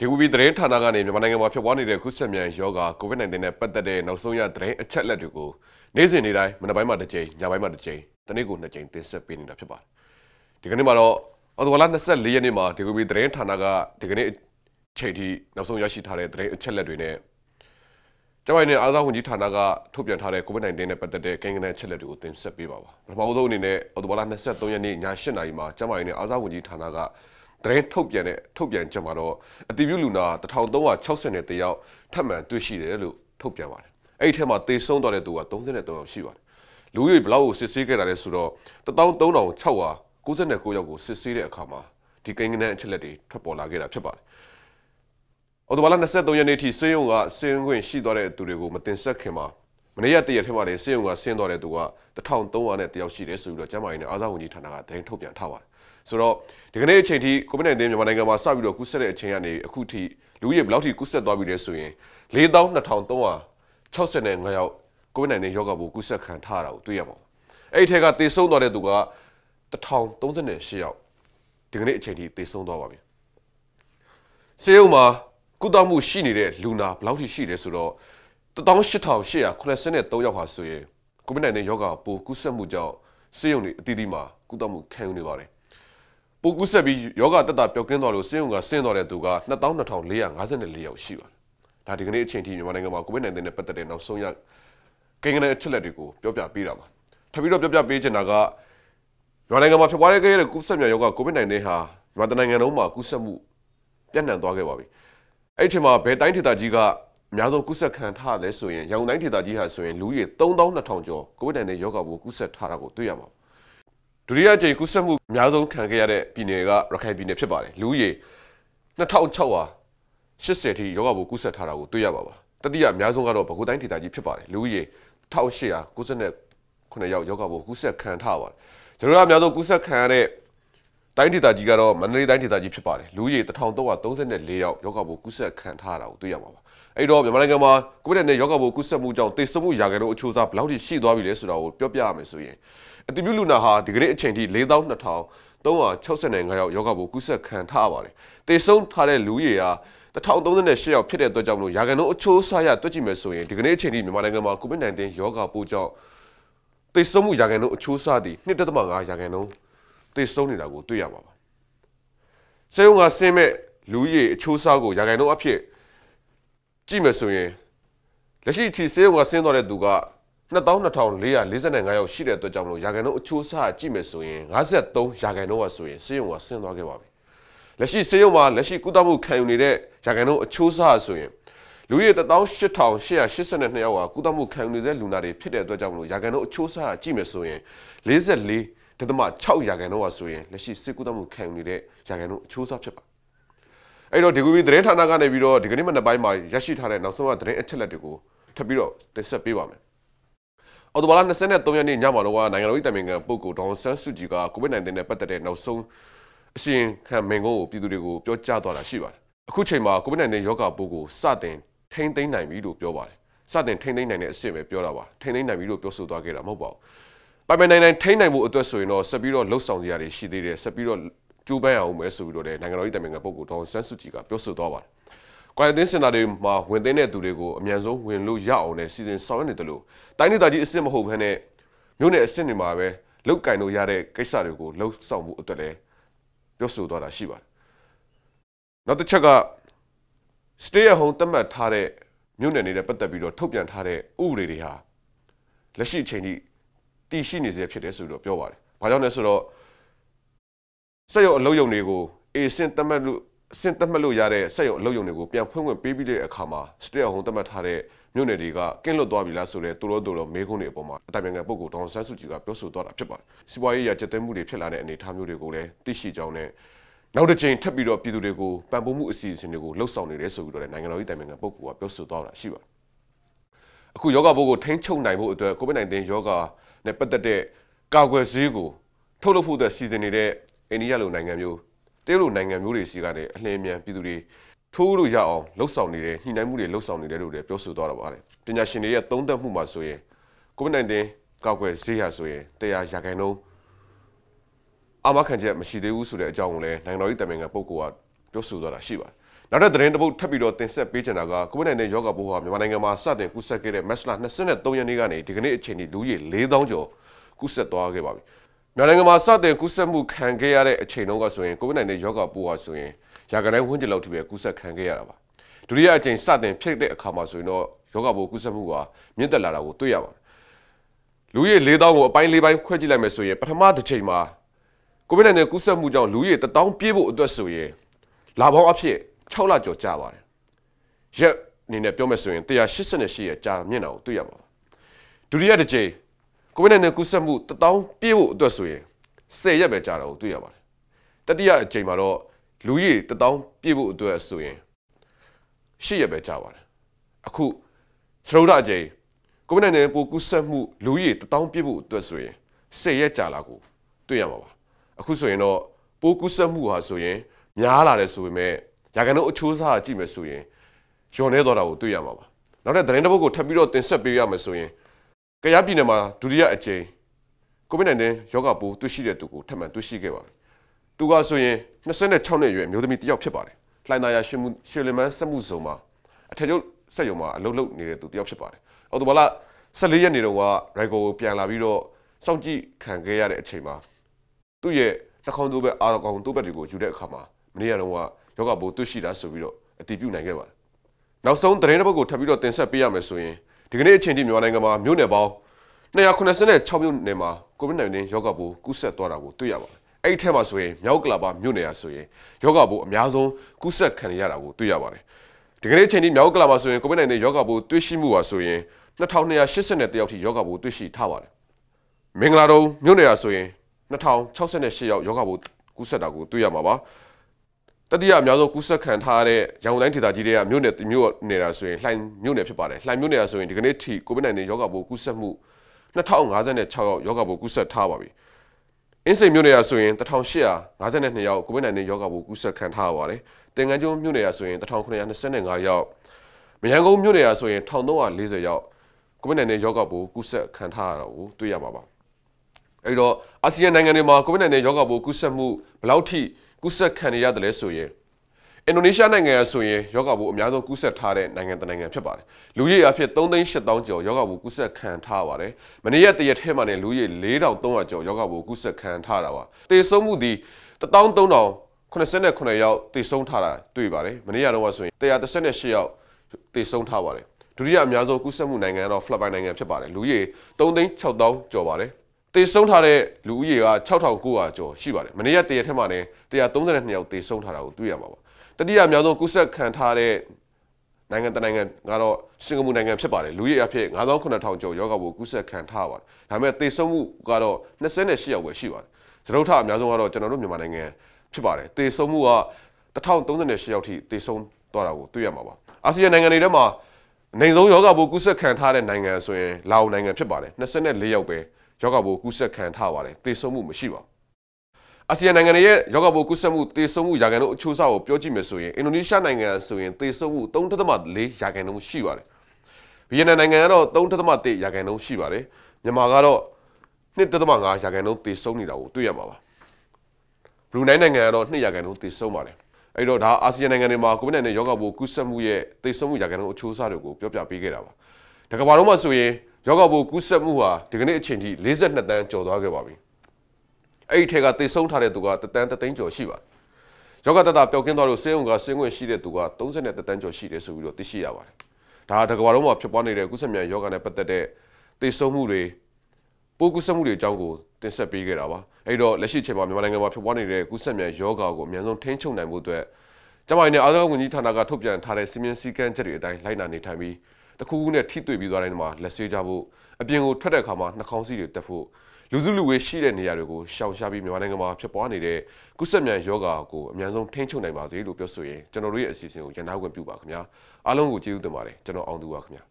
ဒီကူပြီးသတင်းဌာနကနေမြန်မာနိုင်ငံမှာဖြစ်ပွားနေတဲ့ခုဆက်မြန်ယောဂါ COVID-19 နဲ့ပတ်သက်တဲ့နောက်ဆုံးရသတင်းအချက်အလက်တွေကိုနေ့စဉ်နေ့တိုင်းမနက်ပိုင်းမှာတစ်ကြိမ်ညပိုင်းမှာတစ်ကြိမ်တနေ့ကိုနှစ်ကြိမ်တင်ဆက်ပေးနေတာဖြစ်ပါတယ်။ဒီကနေ့မှာတော့အော်တိုဝါလာ24ရက်နေ့မှာဒီကူပြီးသတင်းဌာနကဒီကနေ့ချိန်ထိနောက်ဆုံးရရှိထားတဲ့သတင်းအချက်အလက်တွေနဲ့ကျပိုင်းနဲ့အားသာဝန်ကြီးဌာနကထုတ်ပြန်ထားတဲ့ COVID-19 နဲ့ပတ်သက်တဲ့ကိန်းဂဏန်းအချက်အလက်တွေကိုတင်ဆက်ပေးပါပါ။ပထမဆုံးအနေနဲ့အော်တိုဝါလာ23ရက်နေ့ည7:00နာရီမှာကျပိုင်းနဲ့အားသာဝန်ကြီးဌာနကတရင်ထုတ်ပြန်တဲ့ထုတ်ပြန်ချက်မှာတော့အတည်ပြုလူနာ1360တယောက်ထပ်မံတွေ့ရှိတယ်လို့ထုတ်ပြန်ပါတယ်။အဲ့ဒီထဲမှာသေဆုံးသွားတဲ့သူက33ယောက်ရှိပါတယ်။လူကြီးဘလောက်ကိုစစ်ဆေးခဲ့တာလဲဆိုတော့13669ယောက်ကိုစစ်ဆေးတဲ့အခါမှာဒီကိန်းဂဏန်းအချက်လက်တွေထွက်ပေါ်လာခဲ့တာဖြစ်ပါတယ်။အော်တိုဘာလ23ရက်နေ့ထိစေယုံကစင်းခွင့်ရှိသွားတဲ့သူတွေကိုမတင်ဆက်ခင်မှာမနေ့ကတရက်ထဲမှာလည်းစေယုံကဆင်းသွားတဲ့သူက1300နဲ့တယောက်ရှိတယ်ဆိုပြီးတော့ကျမ်းမာရေးနဲ့အားသာဝန်ကြီးဌာနကသတင်းထုတ်ပြန်ထားပါတယ်ဆိုတော့ဒီကနေ့အချိန်ထိ COVID-19 မြန်မာနိုင်ငံမှာစပြီးတော့ကူးစက်တဲ့အချိန်ကနေအခုထိလူကြီးဘယ်လောက်ထိကူးစက်သွားပြီလဲဆိုရင်42,365ယောက် COVID-19 ရောဂါပိုးကူးစက်ခံထားရတာကိုတွေ့ရပါတယ်။အဲ့ဒီထက်ကသေဆုံးသွားတဲ့သူက1038ယောက်ဒီကနေ့အချိန်ထိသေဆုံးသွားပါပြီ။ဆေးရုံမှာကုသမှုရှိနေတဲ့လူနာဘယ်လောက်ထိရှိလဲဆိုတော့18883ယောက်ဟာဆိုရင် COVID-19 ရောဂါပိုးကူးစက်မှုကြောင့်ဆေးရုံတွေအသီးသီးမှာကုသမှုခံယူနေပါတယ်ပိုကူးဆက်ပြီးယောဂတက်တာပျောက်ကင်းသွားလို့စင်းုံကဆင်းသွားတဲ့သူက2254ယောက်ရှိပါတယ်။ဒါဒီကနေ့အချိန်ထိမြန်မာနိုင်ငံမှာ COVID-19 နဲ့ပတ်သက်တဲ့နောက်ဆုံးရကိန်းဂဏန်းအချက်အလက်တွေကိုပြောပြပေးတာပါ။ထပ်ပြီးတော့ပြောပြပေးချင်တာကမြန်မာနိုင်ငံမှာဖြစ်ပွားတဲ့ကူးဆက်မြန်ယောဂ COVID-19 ဟာမြန်မာနိုင်ငံလုံးမှာကူးဆက်မှုပြန့်နှံ့သွားခဲ့ပါပြီ။အဲ့ဒီအချိန်မှာဘယ်တိုင်းဒေသကြီးကအများဆုံးကူးစက်ခံထားလဲဆိုရင်ရန်ကုန်တိုင်းဒေသကြီးဟာဆိုရင်လူဦးရေ3200ကျော် COVID-19 ရောဂါပိုးကူးစက်ထားတာကိုတွေ့ရမှာပါဒုတိယကြိမ်ကူးစက်မှုအများဆုံးခံခဲ့ရတဲ့ပြည်နယ်ကရခိုင်ပြည်နယ်ဖြစ်ပါတယ်လူဦးရေ2680ထိရောဂါပိုးကူးစက်ထားတာကိုတွေ့ရပါပါတတိယအများဆုံးကတော့ပဲခူးတိုင်းဒေသကြီးဖြစ်ပါတယ်လူဦးရေ1898ယောက်ရောဂါပိုးကူးစက်ခံထားပါတယ်ကျွန်တော်အများဆုံးကူးစက်ခံရတဲ့တိုင်းဒေသကြီးကတော့မန္တလေးတိုင်းဒေသကြီးဖြစ်ပါတယ်လူဦးရေ1334ယောက်ရောဂါပိုးကူးစက်ခံထားတာကိုတွေ့ရပါပါအဲ့တော့မြန်မာနိုင်ငံမှာကိုဗစ်နဲ့ရောဂါပိုးကူးစက်မှုကြောင့်သေဆုံးမှုရာခိုင်နှုန်းအချိုးစားဘယ်လောက်ထိရှိသွားပြီလဲဆိုတာကိုပြောပြရမယ်ဆိုရင်အတပြုလူနာဟာဒီကနေ့အချိန်ထိ42,365ယောက်ယောဂဘိုကူးစက်ခံထားပါတယ်။တေဆုံးထားတဲ့လူရေဟာ1038ယောက်ဖြစ်တဲ့အတွက်ကြောင့်မလို့ရာဂန်တို့အချိုးအစားရတွက်ကြည့်မယ်ဆိုရင်ဒီကနေ့အချိန်ထိမြန်မာနိုင်ငံမှာ COVID-19 ယောဂပိုးကြောင့်တေဆုံးမှုရာဂန်တို့အချိုးအစားသည်1.5ရာဂန်တို့တေဆုံးနေတာကိုတွေ့ရပါပါ။စေုံကဆင်းမဲ့လူရေအချိုးအစားကိုရာဂန်တို့အဖြစ်ကြည့်မယ်ဆိုရင်လက်ရှိအထိစေုံကဆင်းသွားတဲ့သူက22,445ယောက်ရှိတဲ့အတွက်ကြောင့်မလို့ရာခိုင်နှုန်းအချိုးအဆကြည့်မယ်ဆိုရင်53ရာခိုင်နှုန်းကဆိုရင်စေယုံကဆင်းသွားခဲ့ပါပြီ။လက်ရှိစေယုံမှာလက်ရှိကုသမှုခံယူနေတဲ့ရာခိုင်နှုန်းအချိုးအဆဆိုရင်လူရည်18882ယောက်ကကုသမှုခံယူနေတဲ့လူနာတွေဖြစ်တဲ့အတွက်ကြောင့်မလို့ရာခိုင်နှုန်းအချိုးအဆကြည့်မယ်ဆိုရင်44ဒသမ6ရာခိုင်နှုန်းကဆိုရင်လက်ရှိစစ်ကုသမှုခံယူနေတဲ့ရာခိုင်နှုန်းအချိုးအဆဖြစ်ပါအဲ့တော့ဒီကူဘီသတင်းဌာနကနေပြီးတော့ဒီကနေ့မနက်ပိုင်းမှာရရှိထားတဲ့နောက်ဆုံးကသတင်းအချက်အလက်တွေကိုထပ်ပြီးတော့တင်ဆက်ပေးပါမယ်အော်တိုဘာလ23ရက်နေ့ညမှာတော့နိုင်ငံတော်၏တမင်ခံပုဂ္ဂိုလ်ဒေါန်ဆန်းစုကြည်ကကိုဗစ် -19 နဲ့ပတ်သက်တဲ့နောက်ဆုံးအရှင်ခံမင်းကိုပြည်သူတွေကိုပြောကြားသွားတာရှိပါတယ်။အခုချိန်မှာကိုဗစ် -19 ရောဂါပိုးကိုစတင်ထိန်းသိမ်းနိုင်ပြီလို့ပြောပါတယ်။စတင်ထိန်းသိမ်းနိုင်တဲ့အဆင့်ပဲပြောတာပါ။ထိန်းသိမ်းနိုင်ပြီလို့ပြောဆိုသွားခဲ့တာမဟုတ်ပါဘူး။ပိုင်ပိုင်နိုင်နိုင်ထိန်းနိုင်မှုအတွက်ဆိုရင်တော့ဆက်ပြီးတော့လှုပ်ဆောင်ကြရတွေရှိသေးတယ်ဆက်ပြီးတော့ကြိုးပမ်းရအောင်ပဲဆိုပြီးတော့လည်းနိုင်ငံတော်၏တမင်ခံပုဂ္ဂိုလ်ဒေါန်ဆန်းစုကြည်ကပြောဆိုသွားပါတယ်။ quarantine center တွေမှာဝင်သိမ်းတဲ့သူတွေကိုအမြန်ဆုံးဝင်လို့ရအောင်လည်းစီစဉ်ဆောင်ရွက်နေတယ်လို့တိုင်းဒေသကြီးအစစ်မဟုတ်ဘဲနဲ့မြို့နယ်အစစ်တွေမှာပဲလုတ်ကင်လို့ရတဲ့ကိစ္စတွေကိုလှုပ်ဆောင်မှုအတွက်လည်းပြောဆိုသွားတာရှိပါတယ်။နောက်တစ်ချက်က stay at home သတ်မှတ်ထားတဲ့မြို့နယ်တွေနဲ့ပတ်သက်ပြီးတော့ထုတ်ပြန်ထားတဲ့ဥပဒေတွေဟာလက်ရှိအချိန်ထိတည်ရှိနေစေဖြစ်တယ်ဆိုတော့ပြောပါတယ်။ဘာကြောင့်လဲဆိုတော့စက်ရုပ်အလုပ်ရုံတွေကိုအေစင်သတ်မှတ်လို့အဆင့်သတ်မှတ်လို့ရတဲ့စက်ရုံအလုပ်ရုံတွေကိုပြန်ဖွင့်ခွင့်ပေးပြီးတဲ့အခါမှာ stay at home သတ်မှတ်ထားတဲ့မြို့နယ်တွေကကင်းလွတ်သွားပြီလားဆိုတဲ့သူတို့တို့တော့မေးခွန်းတွေအပေါ်မှာအတိုင်ပင်ခံပုဂ္ဂိုလ်ဒေါန်ဆန်းစုကြည်ကပြောဆိုသွားတာဖြစ်ပါတယ်။စီးပွားရေးရာကျက်တဲမှုတွေဖြစ်လာတဲ့အနေအထားမျိုးတွေကိုလည်းသိရှိကြောင်းနဲ့နောက်တစ်ချိန်ထပ်ပြီးတော့ပြည်သူတွေကိုပံ့ပိုးမှုအစီအစဉ်တွေကိုလှုပ်ဆောင်နေတယ်ဆိုပြီးတော့လည်းနိုင်ငံတော်၏တိုင်ပင်ခံပုဂ္ဂိုလ်ကပြောဆိုသွားတာရှိပါတယ်။အခုယောဂဘုတ်ကိုထိန်းချုပ်နိုင်ဖို့အတွက် COVID-19 ယောဂနဲ့ပတ်သက်တဲ့ကာကွယ်ဆေးကိုထုတ်လုပ်ဖို့အတွက်စီစဉ်နေတဲ့အိန္ဒိယလိုနိုင်ငံမျိုးတရုတ်လိုနိုင်ငံမျိုးတွေရှိကနေအလင်းမြန်ပြည်သူတွေထိုးလို့ရအောင်လှုပ်ဆောင်နေတယ်ညှိနှိုင်းမှုတွေလှုပ်ဆောင်နေတယ်လို့လည်းပြောဆိုသွားတာပါတယ်ပညာရှင်တွေရဲ့သုံးသပ်မှုမှာဆိုရင် COVID-19 ကောက်ွယ်ဈေးရဆိုရင်တရားရာခိုင်နှုန်းအမခံချက်မရှိသေးဘူးဆိုတဲ့အကြောင်းကိုလည်းနိုင်ငံတော်၏တမင်ကပုဂ္ဂိုလ်ကပြောဆိုသွားတာရှိပါတယ်နောက်ထပ်သတင်းတစ်ပုဒ်ထပ်ပြီးတော့တင်ဆက်ပေးချင်တာက COVID-19 ရောဂါပိုးဟာမြန်မာနိုင်ငံမှာစတင်ကူးစက်ခဲ့တဲ့ Mesla 23ရက်နေ့ကနေဒီကနေ့အချိန်ထိလူကြီး4000ကျော်ကူးစက်သွားခဲ့ပါပြီမြန်မာနိုင်ငံမှာစတင်ကူးစက်မှုခံခဲ့ရတဲ့အချိန်တုန်းကဆိုရင် COVID-19 ရောဂါပိုးဟာဆိုရင်ရာဂတိုင်းဝန်းကျင်လောက်ထိပဲကူးစက်ခံခဲ့ရတာပါဒုတိယအကြိမ်စတင်ဖြစ်တဲ့အခါမှာဆိုရင်တော့ရောဂါပိုးကူးစက်မှုဟာမြင့်တက်လာတာကိုတွေ့ရပါတယ်လူရေ၄000ကိုအပိုင်း၄ပိုင်းခွဲကြည့်လိုက်မယ်ဆိုရင်ပထမတစ်ချိန်မှာ COVID-19 ကူးစက်မှုကြောင့်လူရေ1000ပြည့်ဖို့အတွက်ဆိုရင်လာပေါင်းအဖြစ်6လကျော်ကြာပါတယ်ရက်အနေနဲ့ပြောမယ်ဆိုရင်188ရက်ကြာမြင့်တာကိုတွေ့ရမှာပါဒုတိယတစ်ချိန်ကိုဗစ် -19 ကူးစက်မှုတထောင်ပြည့်ဖို့အတွက်ဆိုရင်10ရက်ပဲကြာတော့တွေ့ရပါတယ်တတိယအချိန်မှာတော့လူကြီးတထောင်ပြည့်ဖို့အတွက်ဆိုရင်10ရက်ပဲကြာပါတယ်အခုသရုပ်ဓာအချိန်ကိုဗစ် -19 ပိုကူးစက်မှုလူကြီးတထောင်ပြည့်ဖို့အတွက်ဆိုရင်10ရက်ကြာလာကိုတွေ့ရမှာပါအခုဆိုရင်တော့ပိုကူးစက်မှုဟာဆိုရင် များလာတယ်ဆိုပေမဲ့ရာခိုင်နှုန်းအချိုးအစားကြည့်မယ်ဆိုရင်ညွန်နေတော့တာကိုတွေ့ရမှာပါနောက်ထပ်သတင်းတစ်ပုဒ်ကိုထပ်ပြီးတော့တင်ဆက်ပေးရမယ်ဆိုရင်ကရပြည်နယ်မှာဒုတိယအကြိမ်ကိုဗစ် -19 ရောဂါပိုးတွေ့ရှိတဲ့သူကိုထပ်မံတွေ့ရှိခဲ့ပါတယ်။သူကဆိုရင်26နှစ်အရွယ်မျိုးသမီးတစ်ယောက်ဖြစ်ပါတယ်။လှိုင်သာယာရှင်မှုရှင်လင်မန်းစက်မှုဇုံမှာအထက်ချုပ်စက်ရုံမှာအလုပ်လုပ်နေတဲ့သူတစ်ယောက်ဖြစ်ပါတယ်။အော်တိုဘာလ14ရက်နေ့တော့ရိုက်ကိုပြန်လာပြီးတော့စောင့်ကြည့်ခံခဲ့ရတဲ့အချိန်မှာသူ့ရဲ့နှာခေါင်းတို့ဘက်အာကောင်တို့ဘက်တွေကိုယူတဲ့အခါမှာမနေ့ကတော့ယောဂပိုးတွေ့ရှိတာဆိုပြီးတော့အတည်ပြုနိုင်ခဲ့ပါတယ်။နောက်ဆုံးသတင်းတစ်ပုဒ်ကိုထပ်ပြီးတော့တင်ဆက်ပေးရမယ်ဆိုရင်ဒီကနေ့အချိန်ထိမြန်မာနိုင်ငံမှာမြို့နယ်ပေါင်း286မြို့နယ်မှာ COVID-19 ရောဂါပိုးကူးစက်သွားတာကိုတွေ့ရပါတယ်။အဲ့ဒီထက်မှာဆိုရင်မြောက်ကလာပါမြို့နယ်ဟာဆိုရင်ရောဂါပိုးအများဆုံးကူးစက်ခံရတာကိုတွေ့ရပါတယ်။ဒီကနေ့အချိန်ထိမြောက်ကလာပါဆိုရင် COVID-19 ရောဂါပိုးတွေ့ရှိမှုဟာဆိုရင်2280တယောက်ထိရောဂါပိုးတွေ့ရှိထားပါတယ်။မင်္ဂလာတုံမြို့နယ်ဟာဆိုရင်2068ယောက်ရောဂါပိုးကူးစက်တာကိုတွေ့ရမှာပါ။တတိယအများဆုံးကူးစက်ခံထားတဲ့ရန်ကုန်တိုင်းဒေသကြီးတွေကမြို့နယ်မြို့နယ်တာဆိုရင်လှိုင်မြို့နယ်ဖြစ်ပါတယ်လှိုင်မြို့နယ်တာဆိုရင်ဒီကနေ့ထိ COVID-19 ရောဂါပိုးကူးစက်မှု2056ယောက်ရောဂါပိုးကူးစက်ထားပါပြီအင်းစိန်မြို့နယ်ရာဆိုရင်1852ယောက်ကိုဗစ် -19 ရောဂါပိုးကူးစက်ခံထားရပါတယ်။တင်ငန်းကျွန်းမြို့နယ်ရာဆိုရင်1925ယောက်မရန်ကုန်မြို့နယ်ရာဆိုရင်1340ယောက်ကိုဗစ် -19 ရောဂါပိုးကူးစက်ခံထားရတာကိုတွေ့ရပါပါ။အဲဒီတော့အာဆီယံနိုင်ငံတွေမှာကိုဗစ် -19 ရောဂါပိုးကူးစက်မှုဘယ်လောက်ထိကူးစက်ခံနေရတယ်လဲဆိုရင်အင်ဒိုနီးရှားနိုင်ငံကဆိုရင်ယောဂဘူးအများဆုံးကူးစက်ထားတဲ့နိုင်ငံတစ်နိုင်ငံဖြစ်ပါတယ်။လူရည်အဖြစ်3,800ကျော်ယောဂဘူးကူးစက်ခံထားပါတယ်။မနေ့ရက်တရက်ထဲမှာလည်းလူရည်4,300ကျော်ယောဂဘူးကူးစက်ခံထားတာပါ။တေဆုံးမှုသည်13,089ယောက်တေဆုံးထားတာတွေ့ပါတယ်။မနေ့ကတော့ဆိုရင်138ယောက်တေဆုံးထားပါတယ်။ဒုတိယအများဆုံးကူးစက်မှုနိုင်ငံကတော့ဖိလစ်ပိုင်နိုင်ငံဖြစ်ပါတယ်။လူရည်3,600ကျော်ပါတယ်။တေဆုံးထားတဲ့လူဦးရေက6900ကျော်ရှိပါတယ်မနေ့ကတရက်ထက်မှလည်း132ယောက်တေဆုံးထားတာကိုတွေ့ရမှာပါတတိယအများဆုံးကူးစက်ခံထားတဲ့နိုင်ငံတနိုင်ငံကတော့စင်ကာပူနိုင်ငံဖြစ်ပါတယ်လူဦးရေအဖြစ်9800ကျော်ယောဂါကိုကူးစက်ခံထားပါတယ်ဒါပေမဲ့တေဆုံးမှုကတော့28ယောက်ပဲရှိပါတယ်သရုပ်ထအများဆုံးကတော့ကျွန်တော်တို့မြန်မာနိုင်ငံဖြစ်ပါတယ်တေဆုံးမှုက1038ယောက်ထိတေဆုံးသွားတာကိုတွေ့ရမှာပါအာဆီယံနိုင်ငံတွေထဲမှာနိုင်ဆုံးယောဂါဘိုးကူးစက်ခံထားတဲ့နိုင်ငံဆိုရင်လာအိုနိုင်ငံဖြစ်ပါတယ်24ယောက်ပဲယောဂဘိုကူးစက်ခံထားပါတယ်သေဆုံးမှုမရှိပါဘူးအာဆီယံနိုင်ငံတွေရဲ့ယောဂဘိုကူးစက်မှုသေဆုံးမှုရာခိုင်နှုန်းအချိုးအဆကိုပြောကြည့်မယ်ဆိုရင်အင်ဒိုနီးရှားနိုင်ငံဆိုရင်သေဆုံးမှု3.4ရာခိုင်နှုန်းရှိပါတယ်ဗီယက်နမ်နိုင်ငံကတော့3.1ရာခိုင်နှုန်းရှိပါတယ်မြန်မာကတော့2.5ရာခိုင်နှုန်းသေဆုံးနေတာကိုတွေ့ရမှာပါဘရူနိုင်းနိုင်ငံကတော့2ရာခိုင်နှုန်းသေဆုံးပါတယ်အဲ့တော့ဒါအာဆီယံနိုင်ငံတွေမှာကိုဗစ် -19 ရောဂါပိုးကူးစက်မှုရဲ့သေဆုံးမှုရာခိုင်နှုန်းအချိုးအဆတွေကိုပြောပြပေးခဲ့တာပါဒါကဘာလို့မှဆိုရင်ရောဂါပိုးကူးစက်မှုဟာဒီကနေ့အချိန်ထိ42တန်းကျော်သွားခဲ့ပါပြီ။အဲ့ဒီထဲကသေဆုံးထားတဲ့သူကတတန်းတသိန်းကျော်ရှိပါတယ်။ရောဂါတတပျောက်ကင်းသွားလို့ဆေးရုံကဆင်းခွင့်ရှိတဲ့သူက30တန်းကျော်ရှိတယ်ဆိုပြီးတော့သိရှိရပါတယ်။ဒါကတကမ္ဘာလုံးမှာဖြစ်ပွားနေတဲ့ကူးစက်မြန်ရောဂါနဲ့ပတ်သက်တဲ့သေဆုံးမှုတွေပိုးကူးစက်မှုတွေအကြောင်းကိုတင်ဆက်ပေးခဲ့တာပါ။အဲ့တော့လက်ရှိချိန်မှာမြန်မာနိုင်ငံမှာဖြစ်ပွားနေတဲ့ကူးစက်မြန်ရောဂါကိုအများဆုံးထိန်းချုပ်နိုင်ဖို့အတွက်ကျမတို့နဲ့အားသောဝန်ကြီးဌာနကထုတ်ပြန်ထားတဲ့စီမင်းစည်းကမ်းချက်တွေအတိုင်းလိုက်နာနေထိုင်ပြီးတခုခုနဲ့ထိတွေ့ပြီးသွားတိုင်းမှာလက်ဆေးကြဖို့အပြင်ကိုထွက်တဲ့အခါမှာနှာခေါင်းစီးတွေတက်ဖို့လူစုလူဝေးရှိတဲ့နေရာတွေကိုရှောင်ရှားပြီးမြန်မာနိုင်ငံမှာဖြစ်ပွားနေတဲ့ကုသမြန်ယောဂါကိုအများဆုံးထိန်းချုပ်နိုင်ပါစေလို့ပြောဆိုရင်ကျွန်တော်တို့ရဲ့အစီအစဉ်ကိုရန်နာခွင့်ပြုပါခင်ဗျာအားလုံးကိုကျေးဇူးတင်ပါတယ်ကျွန်တော်အောင်သူပါခင်ဗျာ